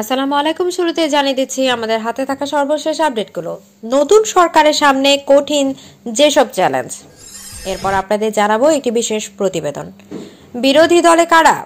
আসসালামু আলাইকুম শুরুতে জানিয়ে দিচ্ছি আমাদের হাতে থাকা সর্বশেষ আপডেটগুলো নতুন সরকারের সামনে কঠিন যেসব চ্যালেঞ্জ এরপর আপনাদের জানাবো একটি বিশেষ প্রতিবেদন বিরোধী দলে কারা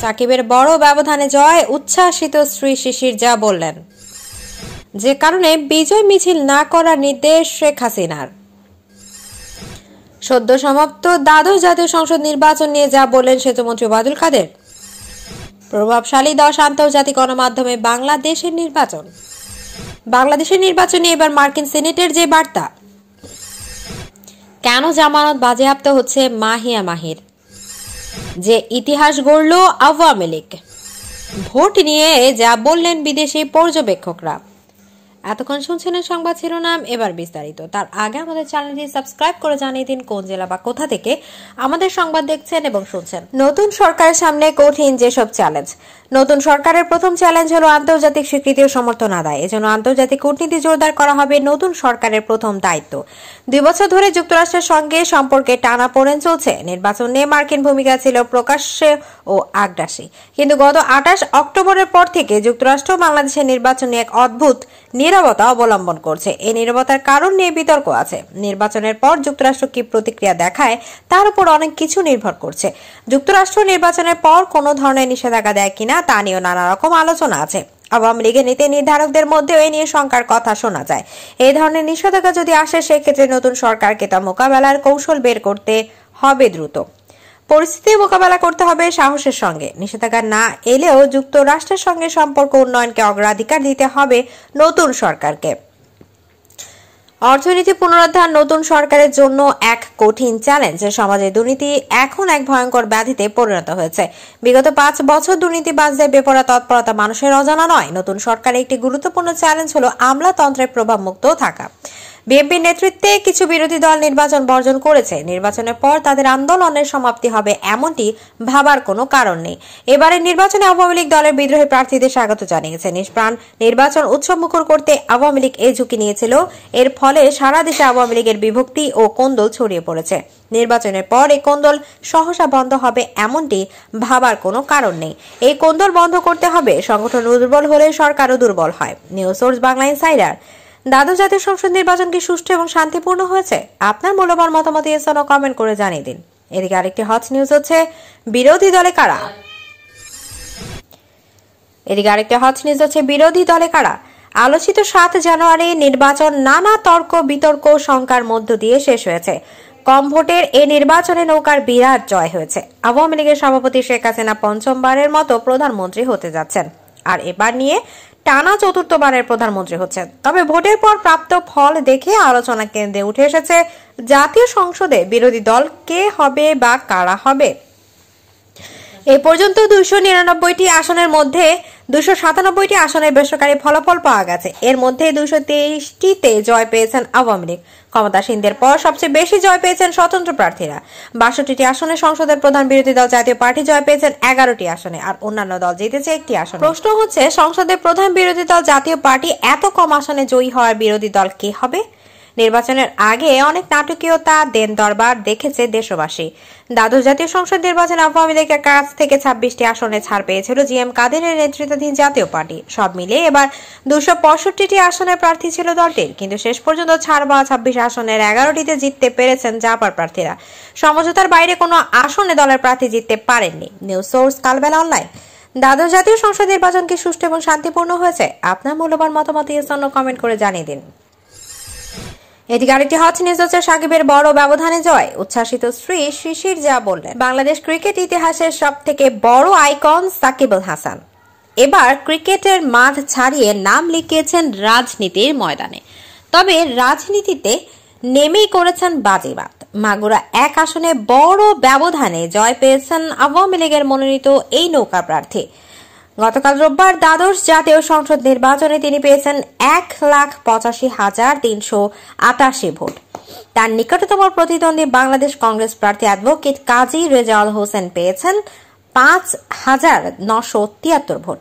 সাকিবের বড় ব্যবধানে জয় উচ্ছ্বাসিত শ্রী শিশির যা বললেন যে কারণে বিজয় মিছিল না করার নির্দেশ শেখ হাসিনার সদ্য সমাপ্ত দ্বাদশ জাতীয় সংসদ নির্বাচন নিয়ে যা বললেন সেতুমন্ত্রী বাদুল কাদের প্রভাবশালী দশ আন্তর্জাতিক গণমাধ্যমে বাংলাদেশের নির্বাচন বাংলাদেশের নির্বাচনে এবার মার্কিন সিনেটের যে বার্তা কেন জামানত বাজেয়াপ্ত হচ্ছে মাহিয়া মাহির যে ইতিহাস গড়ল আওয়ামী লীগ ভোট নিয়ে যা বললেন বিদেশি পর্যবেক্ষকরা এতক্ষণ শুনছিলেন সংবাদ শিরোনাম এবার বিস্তারিত তার আগে আমাদের চ্যানেলটি সাবস্ক্রাইব করে জানিয়ে দিন কোন জেলা বা কোথা থেকে আমাদের সংবাদ দেখছেন এবং শুনছেন নতুন সরকারের সামনে কঠিন যেসব চ্যালেঞ্জ নতুন সরকারের প্রথম চ্যালেঞ্জ হলো আন্তর্জাতিক স্বীকৃতি ও সমর্থন আদায় এজন্য আন্তর্জাতিক কূটনীতি জোরদার করা হবে নতুন সরকারের প্রথম দায়িত্ব দুই বছর ধরে যুক্তরাষ্ট্রের সঙ্গে সম্পর্কে টানা পড়েন চলছে নির্বাচন নিয়ে মার্কিন ভূমিকা ছিল প্রকাশ্যে ও আগ্রাসী কিন্তু গত আঠাশ অক্টোবরের পর থেকে যুক্তরাষ্ট্র বাংলাদেশের নির্বাচনে এক অদ্ভুত নিরবতা অবলম্বন করছে এই নিরবতার কারণ নিয়ে বিতর্ক আছে নির্বাচনের পর যুক্তরাষ্ট্র কি প্রতিক্রিয়া দেখায় তার উপর অনেক কিছু নির্ভর করছে যুক্তরাষ্ট্র নির্বাচনের পর কোনো ধরনের নিষেধাজ্ঞা দেয় কিনা তা নিয়েও নানা রকম আলোচনা আছে আওয়ামী লীগের নীতি নির্ধারকদের মধ্যেও এ নিয়ে শঙ্কার কথা শোনা যায় এই ধরনের নিষেধাজ্ঞা যদি আসে সেক্ষেত্রে নতুন সরকারকে তা মোকাবেলার কৌশল বের করতে হবে দ্রুত পরিস্থিতি মোকাবেলা করতে হবে সাহসের সঙ্গে নিষেধাজ্ঞা না এলেও যুক্তরাষ্ট্রের সঙ্গে সম্পর্ক উন্নয়নকে অগ্রাধিকার দিতে হবে নতুন সরকারকে অর্থনীতি পুনরুদ্ধার নতুন সরকারের জন্য এক কঠিন চ্যালেঞ্জ সমাজে দুর্নীতি এখন এক ভয়ঙ্কর ব্যাধিতে পরিণত হয়েছে বিগত পাঁচ বছর দুর্নীতিবাজদের বেপরা তৎপরতা মানুষের অজানা নয় নতুন সরকারের একটি গুরুত্বপূর্ণ চ্যালেঞ্জ হল আমলাতন্ত্রের প্রভাবমুক্ত থাকা বিএনপির নেতৃত্বে কিছু বিরোধী দল নির্বাচন বর্জন করেছে নির্বাচনের পর তাদের আন্দোলনের সমাপ্তি হবে এমনটি ভাবার কোনো কারণ নেই এবারের নির্বাচনে আওয়ামী লীগ দলের বিদ্রোহী প্রার্থীদের স্বাগত জানিয়েছে নিষ্প্রাণ নির্বাচন উৎসবমুখর করতে আওয়ামী লীগ এ ঝুঁকি নিয়েছিল এর ফলে সারা দেশে আওয়ামী লীগের বিভক্তি ও কোন্দল ছড়িয়ে পড়েছে নির্বাচনের পর এই কোন্দল সহসা বন্ধ হবে এমনটি ভাবার কোনো কারণ নেই এই কোন্দল বন্ধ করতে হবে সংগঠন দুর্বল হলে সরকারও দুর্বল হয় নিউজ সোর্স বাংলা ইনসাইডার দ্বাদশ জাতীয় সংসদ নির্বাচন কি সুষ্ঠু এবং শান্তিপূর্ণ হয়েছে আপনার মূল্যবান মতামত এসন কমেন্ট করে জানিয়ে দিন এদিকে আরেকটি হট নিউজ হচ্ছে বিরোধী দলে কারা এদিকে আরেকটি হট নিউজ হচ্ছে বিরোধী দলে কারা আলোচিত সাত জানুয়ারি নির্বাচন নানা তর্ক বিতর্ক শঙ্কার মধ্য দিয়ে শেষ হয়েছে কম ভোটের এ নির্বাচনে নৌকার বিরাট জয় হয়েছে আওয়ামী লীগের সভাপতি শেখ হাসিনা পঞ্চমবারের মতো প্রধানমন্ত্রী হতে যাচ্ছেন আর এবার নিয়ে টানা চতুর্থবারের প্রধানমন্ত্রী হচ্ছেন তবে ভোটের পর প্রাপ্ত ফল দেখে আলোচনা কেন্দ্রে উঠে এসেছে জাতীয় সংসদে বিরোধী দল কে হবে বা কারা হবে এ পর্যন্ত দুশো নিরানব্বইটি আসনের মধ্যে দুশো সাতানব্বইটি আসনের বেসরকারি ফলাফল পাওয়া গেছে এর মধ্যে দুশো তেইশটিতে জয় পেয়েছেন আওয়ামী লীগ ক্ষমতাসীনদের পর সবচেয়ে বেশি জয় পেয়েছেন স্বতন্ত্র প্রার্থীরা বাষট্টি আসনে সংসদের প্রধান বিরোধী দল জাতীয় পার্টি জয় পেয়েছেন এগারোটি আসনে আর অন্যান্য দল জিতেছে একটি আসনে প্রশ্ন হচ্ছে সংসদের প্রধান বিরোধী দল জাতীয় পার্টি এত কম আসনে জয়ী হওয়ার বিরোধী দল কে হবে নির্বাচনের আগে অনেক নাটকীয়তা দেন দরবার দেখেছে দেশবাসী দ্বাদশ জাতীয় সংসদ নির্বাচন আওয়ামী লীগের কাছ থেকে ছাব্বিশটি আসনে ছাড় পেয়েছিল জি এম কাদেরের নেতৃত্বাধীন জাতীয় পার্টি সব মিলে এবার দুশো পঁয়ষট্টিটি আসনের প্রার্থী ছিল দলটির কিন্তু শেষ পর্যন্ত ছাড় পাওয়া ছাব্বিশ আসনের এগারোটিতে জিততে পেরেছেন জাপার প্রার্থীরা সমঝোতার বাইরে কোনো আসনে দলের প্রার্থী জিততে পারেননি নিউ সোর্স কালবেলা অনলাইন দ্বাদশ জাতীয় সংসদ নির্বাচন কি সুষ্ঠু এবং শান্তিপূর্ণ হয়েছে আপনার মূল্যবান মতামত ইয়েস কমেন্ট করে জানিয়ে দিন এদিকে আরেকটি হট নিউজ হচ্ছে সাকিবের বড় ব্যবধানে জয় উচ্ছ্বাসিত শ্রী শিশির যা বললেন বাংলাদেশ ক্রিকেট ইতিহাসের সব থেকে বড় আইকন সাকিবুল হাসান এবার ক্রিকেটের মাঠ ছাড়িয়ে নাম লিখিয়েছেন রাজনীতির ময়দানে তবে রাজনীতিতে নেমেই করেছেন বাজিবাদ মাগুরা এক আসনে বড় ব্যবধানে জয় পেয়েছেন আওয়ামী লীগের মনোনীত এই নৌকা প্রার্থী গতকাল রোববার দ্বাদশ জাতীয় সংসদ নির্বাচনে তিনি পেয়েছেন এক লাখ পঁচাশি হাজার তিনশো আটাশি ভোট তার নিকটতম প্রতিদ্বন্দ্বী বাংলাদেশ কংগ্রেস প্রার্থী অ্যাডভোকেট কাজী রেজাউল হোসেন পেয়েছেন পাঁচ হাজার নশো তিয়াত্তর ভোট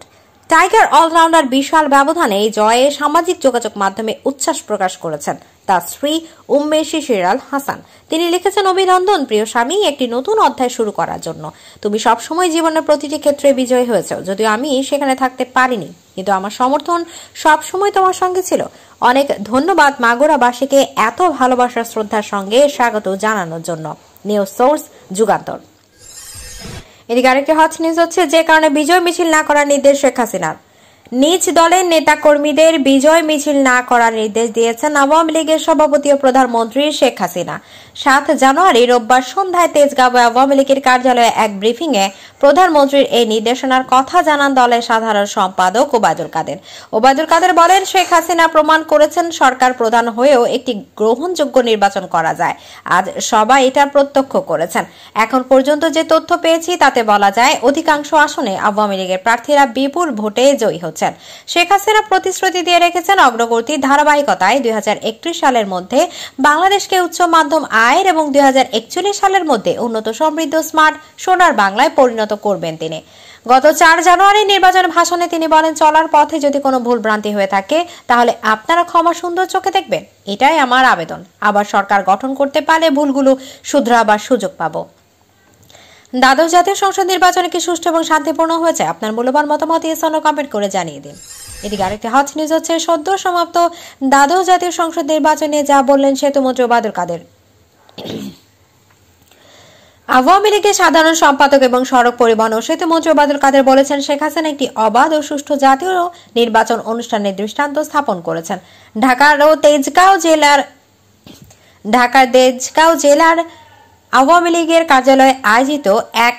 টাইগার অলরাউন্ডার বিশাল ব্যবধানে এই জয়ে সামাজিক যোগাযোগ মাধ্যমে উচ্ছ্বাস প্রকাশ করেছেন তার স্ত্রী উম্মে শিশিরাল হাসান তিনি লিখেছেন অভিনন্দন প্রিয় স্বামী একটি নতুন অধ্যায় শুরু করার জন্য তুমি সবসময় জীবনের প্রতিটি ক্ষেত্রে বিজয়ী হয়েছো যদিও আমি সেখানে থাকতে পারিনি কিন্তু আমার সমর্থন সবসময় তোমার সঙ্গে ছিল অনেক ধন্যবাদ মাগোরাবাসীকে এত ভালোবাসার শ্রদ্ধার সঙ্গে স্বাগত জানানোর জন্য নিউজ সোর্স যুগান্তর এদিকে আরেকটি হট নিউজ হচ্ছে যে কারণে বিজয় মিছিল না করার নির্দেশ শেখ হাসিনার নিজ দলের নেতাকর্মীদের বিজয় মিছিল না করার নির্দেশ দিয়েছেন আওয়ামী লীগের সভাপতি ও প্রধানমন্ত্রী শেখ হাসিনা সাত জানুয়ারি রোববার সন্ধ্যায় তেজগাঁও আওয়ামী লীগের কার্যালয়ে এক ব্রিফিংয়ে প্রধানমন্ত্রীর এই নির্দেশনার কথা জানান দলের সাধারণ সম্পাদক ওবায়দুল কাদের ওবায়দুল কাদের বলেন শেখ হাসিনা প্রমাণ করেছেন সরকার প্রধান হয়েও একটি গ্রহণযোগ্য নির্বাচন করা যায় আজ সবাই এটা প্রত্যক্ষ করেছেন এখন পর্যন্ত যে তথ্য পেয়েছি তাতে বলা যায় অধিকাংশ আসনে আওয়ামী লীগের প্রার্থীরা বিপুল ভোটে জয়ী হচ্ছে করছেন শেখ হাসিনা প্রতিশ্রুতি দিয়ে রেখেছেন অগ্রগতির ধারাবাহিকতায় দুই সালের মধ্যে বাংলাদেশকে উচ্চ মাধ্যম আয়ের এবং দুই সালের মধ্যে উন্নত সমৃদ্ধ স্মার্ট সোনার বাংলায় পরিণত করবেন তিনি গত চার জানুয়ারি নির্বাচন ভাষণে তিনি বলেন চলার পথে যদি কোনো ভুল ভ্রান্তি হয়ে থাকে তাহলে আপনারা ক্ষমা সুন্দর চোখে দেখবেন এটাই আমার আবেদন আবার সরকার গঠন করতে পারলে ভুলগুলো শুধরাবার সুযোগ পাবো দ্বাদশ জাতীয় সংসদ নির্বাচনে কি সুষ্ঠু এবং শান্তিপূর্ণ হয়েছে আপনার মূল্যবান মতামত ইসনো কমেন্ট করে জানিয়ে দিন এদিকে আরেকটি হট নিউজ হচ্ছে সদ্য সমাপ্ত দ্বাদশ জাতীয় সংসদ নির্বাচনে যা বললেন সেতুমন্ত্রী বাদুর কাদের আওয়ামী লীগের সাধারণ সম্পাদক এবং সড়ক পরিবহন ও সেতু মন্ত্রী ওবায়দুল কাদের বলেছেন শেখ হাসিনা একটি অবাধ ও সুষ্ঠু জাতীয় নির্বাচন অনুষ্ঠানের দৃষ্টান্ত স্থাপন করেছেন ঢাকার ও তেজগাঁও জেলার ঢাকার তেজগাঁও জেলার আওয়ামী লীগের কার্যালয়ে আয়োজিত এক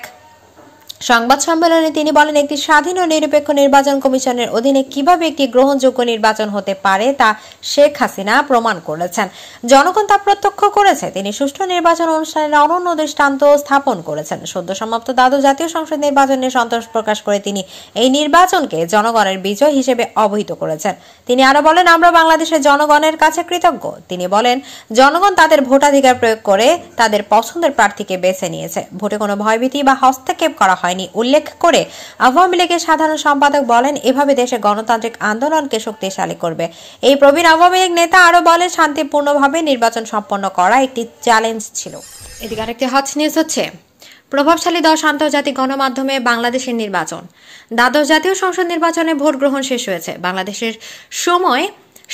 সংবাদ সম্মেলনে তিনি বলেন একটি স্বাধীন ও নিরপেক্ষ নির্বাচন কমিশনের অধীনে কিভাবে একটি গ্রহণযোগ্য নির্বাচন হতে পারে তা শেখ হাসিনা প্রমাণ করেছেন জনগণ তা প্রত্যক্ষ করেছে তিনি সুষ্ঠু নির্বাচন অনুষ্ঠানের অনন্য দৃষ্টান্ত স্থাপন করেছেন সদ্য সমাপ্ত দ্বাদশ জাতীয় সংসদ নির্বাচনে সন্তোষ প্রকাশ করে তিনি এই নির্বাচনকে জনগণের বিজয় হিসেবে অবহিত করেছেন তিনি আরো বলেন আমরা বাংলাদেশের জনগণের কাছে কৃতজ্ঞ তিনি বলেন জনগণ তাদের ভোটাধিকার প্রয়োগ করে তাদের পছন্দের প্রার্থীকে বেছে নিয়েছে ভোটে কোনো ভয়ভীতি বা হস্তক্ষেপ করা হয় হয়নি উল্লেখ করে আওয়ামী লীগের সাধারণ সম্পাদক বলেন এভাবে দেশে গণতান্ত্রিক আন্দোলনকে শক্তিশালী করবে এই প্রবীণ আওয়ামী লীগ নেতা আরও বলেন শান্তিপূর্ণভাবে নির্বাচন সম্পন্ন করা একটি চ্যালেঞ্জ ছিল এদিকে আরেকটি হট নিউজ হচ্ছে প্রভাবশালী দশ আন্তর্জাতিক গণমাধ্যমে বাংলাদেশের নির্বাচন দ্বাদশ জাতীয় সংসদ নির্বাচনে ভোট গ্রহণ শেষ হয়েছে বাংলাদেশের সময়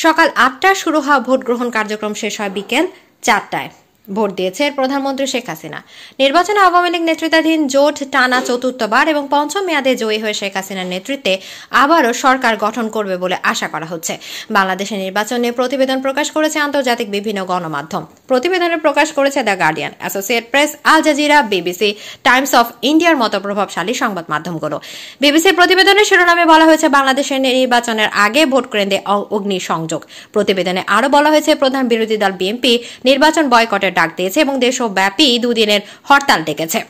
সকাল আটটায় শুরু হওয়া ভোট গ্রহণ কার্যক্রম শেষ হয় বিকেল চারটায় ভোট দিয়েছে প্রধানমন্ত্রী শেখ হাসিনা নির্বাচনে আওয়ামী লীগ নেতৃত্বাধীন জোট টানা চতুর্থবার এবং পঞ্চম মেয়াদে জয়ী হয়ে শেখ হাসিনার নেতৃত্বে আবারও সরকার গঠন করবে বলে আশা করা হচ্ছে বাংলাদেশের নির্বাচনে প্রতিবেদন প্রকাশ করেছে আন্তর্জাতিক বিভিন্ন গণমাধ্যম প্রতিবেদনে প্রকাশ করেছে the Guardian Associate Press Al Jazeera BBC Times of ইন্ডিয়ার মতো প্রভাবশালী সংবাদ মাধ্যমগুলো বিবিসির প্রতিবেদনের শিরোনামে বলা হয়েছে বাংলাদেশের নির্বাচনের আগে ভোট কেন্দ্রে অগ্নি সংযোগ প্রতিবেদনে আরও বলা হয়েছে প্রধান বিরোধী দল বিএনপি নির্বাচন বয়কটের ডাক দিয়েছে এবং দেশব্যাপী দুদিনের হরতাল ডেকেছে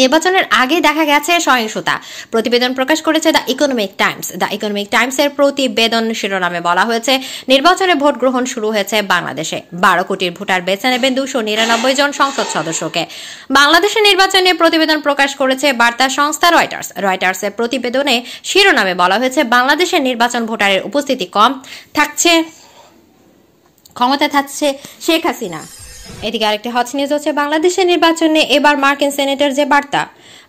নির্বাচনের আগে দেখা গেছে সহিংসতা প্রতিবেদন প্রকাশ করেছে the Economic Times the Economic টাইমসের প্রতিবেদন শিরোনামে বলা হয়েছে নির্বাচনে ভোট গ্রহণ শুরু হয়েছে বাংলাদেশে বারো কোটির ভোটার বেছে নেবেন দুশো নিরানব্বই জন সংসদ সদস্যকে বাংলাদেশে নির্বাচনে প্রতিবেদন প্রকাশ করেছে বার্তা সংস্থা রয়টার্স রয়টার্সের প্রতিবেদনে শিরোনামে বলা হয়েছে বাংলাদেশে নির্বাচন ভোটারের উপস্থিতি কম থাকছে ক্ষমতা থাকছে শেখ হাসিনা এদিকে আরেকটি হচ্ছে নিউজ হচ্ছে বাংলাদেশের নির্বাচনে এবার মার্কিন সেনেটের যে বার্তা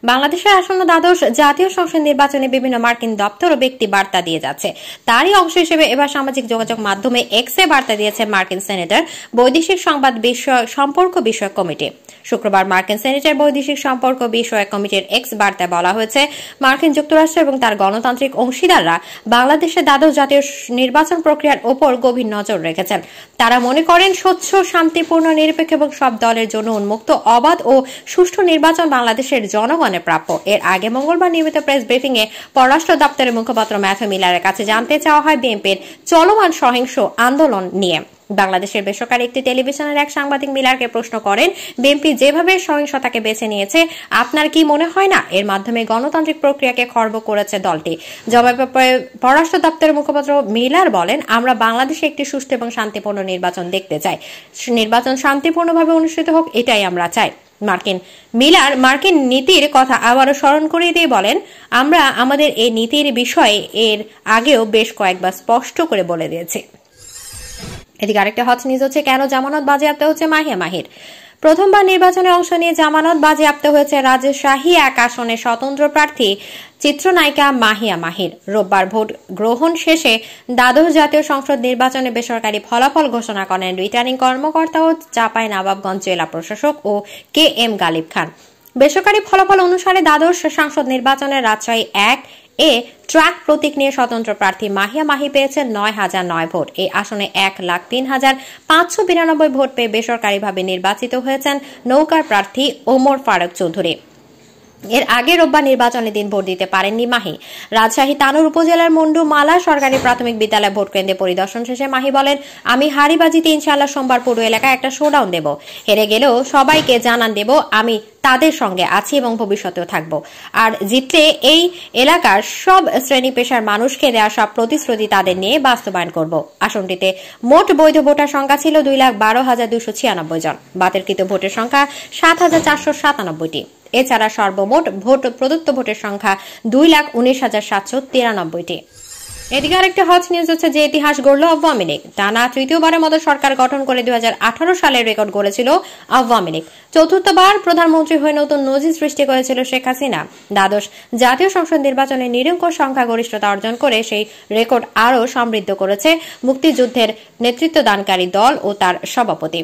বাংলাদেশের আসন্ন দ্বাদশ জাতীয় সংসদ নির্বাচনে বিভিন্ন মার্কিন দপ্তর ও ব্যক্তি বার্তা দিয়ে যাচ্ছে তারই অংশ হিসেবে এবার সামাজিক যোগাযোগ মাধ্যমে এক্স এ বার্তা দিয়েছে মার্কিন সেনেটর বৈদেশিক সংবাদ বিষয় সম্পর্ক বিষয়ক কমিটি শুক্রবার মার্কিন সেনেটের বৈদেশিক সম্পর্ক বিষয়ক কমিটির এক্স বার্তায় বলা হয়েছে মার্কিন যুক্তরাষ্ট্র এবং তার গণতান্ত্রিক অংশীদাররা বাংলাদেশে দ্বাদশ জাতীয় নির্বাচন প্রক্রিয়ার ওপর গভীর নজর রেখেছেন তারা মনে করেন স্বচ্ছ শান্তিপূর্ণ নিরপেক্ষ এবং সব দলের জন্য উন্মুক্ত অবাধ ও সুষ্ঠু নির্বাচন বাংলাদেশের জনগণ অনুমোদনে প্রাপ্য এর আগে মঙ্গলবার নিয়মিত প্রেস এ পররাষ্ট্র দপ্তরের মুখপাত্র ম্যাথু মিলারের কাছে জানতে চাওয়া হয় বিএনপির চলমান সহিংস আন্দোলন নিয়ে বাংলাদেশের বেসরকারি একটি টেলিভিশনের এক সাংবাদিক মিলারকে প্রশ্ন করেন বিএনপি যেভাবে সহিংসতাকে বেছে নিয়েছে আপনার কি মনে হয় না এর মাধ্যমে গণতান্ত্রিক প্রক্রিয়াকে খর্ব করেছে দলটি জবাবে পররাষ্ট্র দপ্তরের মুখপাত্র মিলার বলেন আমরা বাংলাদেশে একটি সুষ্ঠু এবং শান্তিপূর্ণ নির্বাচন দেখতে চাই নির্বাচন শান্তিপূর্ণভাবে অনুষ্ঠিত হোক এটাই আমরা চাই মার্কিন মিলার মার্কিন নীতির কথা আবারও স্মরণ করিয়ে দিয়ে বলেন আমরা আমাদের এই নীতির বিষয়ে এর আগেও বেশ কয়েকবার স্পষ্ট করে বলে দিয়েছি এদিকে আরেকটা হট নিউজ হচ্ছে কেন জামানত বাজেয়াপ্ত হচ্ছে মাহিয়া মাহির প্রথমবার নির্বাচনে অংশ নিয়ে জামানত বাজেয়াপ্ত হয়েছে রাজশাহী শাহী এক আসনে স্বতন্ত্র প্রার্থী চিত্রনায়িকা মাহিয়া মাহির রোববার ভোট গ্রহণ শেষে দ্বাদশ জাতীয় সংসদ নির্বাচনে বেসরকারি ফলাফল ঘোষণা করেন রিটার্নিং কর্মকর্তা ও চাপাই নবাবগঞ্জ জেলা প্রশাসক ও কে এম গালিব খান বেসরকারি ফলাফল অনুসারে দ্বাদশ সংসদ নির্বাচনে রাজশাহী এক এ ট্রাক প্রতীক নিয়ে স্বতন্ত্র প্রার্থী মাহিয়া মাহি পেয়েছেন নয় হাজার নয় ভোট এই আসনে এক লাখ তিন হাজার পাঁচশো বিরানব্বই ভোট পেয়ে বেসরকারিভাবে নির্বাচিত হয়েছেন নৌকার প্রার্থী ওমর ফারুক চৌধুরী এর আগে রোববার নির্বাচনের দিন ভোট দিতে পারেননি মাহি রাজশাহী তানুর উপজেলার মন্ডু মালা সরকারি প্রাথমিক বিদ্যালয় ভোট কেন্দ্রে পরিদর্শন শেষে মাহি বলেন আমি হারিবাজিতে ইনশাল্লাহ সোমবার পুরো এলাকায় একটা শোডাউন দেব হেরে গেলেও সবাইকে জানান দেব আমি তাদের সঙ্গে আছি এবং ভবিষ্যতেও থাকব আর জিতলে এই এলাকার সব শ্রেণী পেশার মানুষকে দেওয়া সব প্রতিশ্রুতি তাদের নিয়ে বাস্তবায়ন করব আসনটিতে মোট বৈধ ভোটার সংখ্যা ছিল দুই লাখ বারো হাজার দুশো ছিয়ানব্বই জন বাতিলকৃত ভোটের সংখ্যা সাত হাজার চারশো সাতানব্বইটি এছাড়া সর্বমোট ভোট প্রদত্ত ভোটের সংখ্যা দুই লাখ উনিশ হাজার সাতশো তিরানব্বইটি এদিকে আরেকটি হজ নিউজ হচ্ছে যে ইতিহাস গড়ল আওয়ামী লীগ টানা তৃতীয়বারের মতো সরকার গঠন করে দুই সালে রেকর্ড গড়েছিল আওয়ামী লীগ চতুর্থবার প্রধানমন্ত্রী হয়ে নতুন নজির সৃষ্টি করেছিল শেখ হাসিনা দ্বাদশ জাতীয় সংসদ নির্বাচনে নিরঙ্কুশ সংখ্যাগরিষ্ঠতা অর্জন করে সেই রেকর্ড আরও সমৃদ্ধ করেছে মুক্তিযুদ্ধের নেতৃত্বদানকারী দল ও তার সভাপতি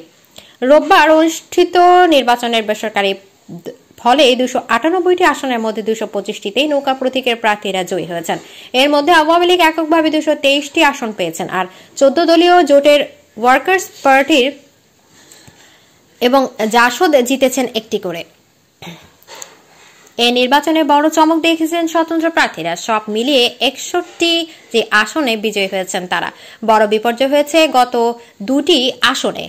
রোববার অনুষ্ঠিত নির্বাচনের বেসরকারি ফলে দুশো আটানব্বইটি আসনের মধ্যে দুশো পঁচিশটিতেই নৌকা প্রতীকের প্রার্থীরা জয়ী হয়েছেন এর মধ্যে আওয়ামী লীগ এককভাবে দুশো তেইশটি আসন পেয়েছেন আর চোদ্দ দলীয় জোটের ওয়ার্কার্স পার্টির এবং জাসদ জিতেছেন একটি করে এ নির্বাচনে বড় চমক দেখেছেন স্বতন্ত্র প্রার্থীরা সব মিলিয়ে একষট্টি যে আসনে বিজয়ী হয়েছেন তারা বড় বিপর্যয় হয়েছে গত দুটি আসনে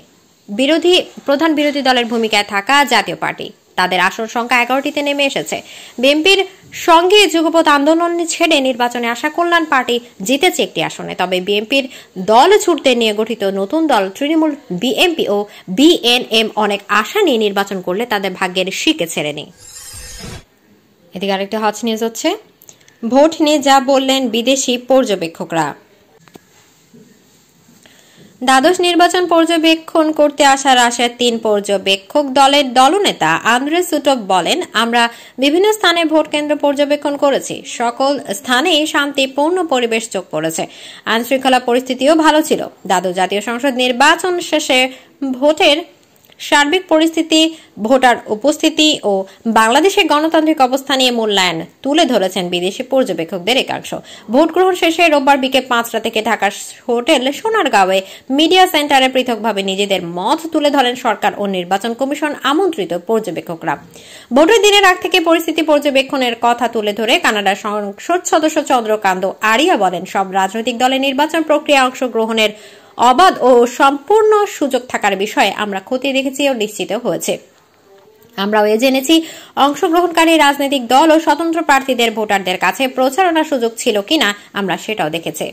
বিরোধী প্রধান বিরোধী দলের ভূমিকায় থাকা জাতীয় পার্টি তাদের আসন সংখ্যা এগারোটিতে নেমে এসেছে বিএনপির সঙ্গে যুগপৎ আন্দোলন ছেড়ে নির্বাচনে আশা কল্যাণ পার্টি জিতেছে একটি আসনে তবে বিএনপির দল ছুটতে নিয়ে গঠিত নতুন দল তৃণমূল বিএনপি ও বিএনএম অনেক আশা নিয়ে নির্বাচন করলে তাদের ভাগ্যের শিকে নেই এদিকে আরেকটা হজ নিউজ হচ্ছে ভোট নিয়ে যা বললেন বিদেশি পর্যবেক্ষকরা দ্বাদশ নির্বাচন পর্যবেক্ষণ করতে আসা রাশিয়ার তিন পর্যবেক্ষক দলের দলনেতা আন্দ্রে সুটভ বলেন আমরা বিভিন্ন স্থানে ভোট কেন্দ্র পর্যবেক্ষণ করেছি সকল স্থানেই শান্তিপূর্ণ পরিবেশ চোখ পড়েছে আইনশৃঙ্খলা পরিস্থিতিও ভালো ছিল দ্বাদশ জাতীয় সংসদ নির্বাচন শেষে ভোটের সার্বিক পরিস্থিতি ভোটার উপস্থিতি ও বাংলাদেশের গণতান্ত্রিক অবস্থা নিয়ে মূল্যায়ন তুলে ধরেছেন বিদেশি পর্যবেক্ষকদের একাংশ ভোট গ্রহণ শেষে রোববার বিকেল পাঁচটা থেকে ঢাকার হোটেল সোনারগাঁওয়ে মিডিয়া সেন্টারে পৃথকভাবে নিজেদের মত তুলে ধরেন সরকার ও নির্বাচন কমিশন আমন্ত্রিত পর্যবেক্ষকরা ভোটের দিনের আগ থেকে পরিস্থিতি পর্যবেক্ষণের কথা তুলে ধরে কানাডার সংসদ সদস্য চন্দ্রকান্ত আরিয়া বলেন সব রাজনৈতিক দলের নির্বাচন প্রক্রিয়া অংশগ্রহণের অবাধ ও সম্পূর্ণ সুযোগ থাকার বিষয়ে আমরা ক্ষতি দেখেছি ও নিশ্চিত হয়েছে আমরাও এ জেনেছি অংশগ্রহণকারী রাজনৈতিক দল ও স্বতন্ত্র প্রার্থীদের ভোটারদের কাছে প্রচারণার সুযোগ ছিল কিনা আমরা সেটাও দেখেছি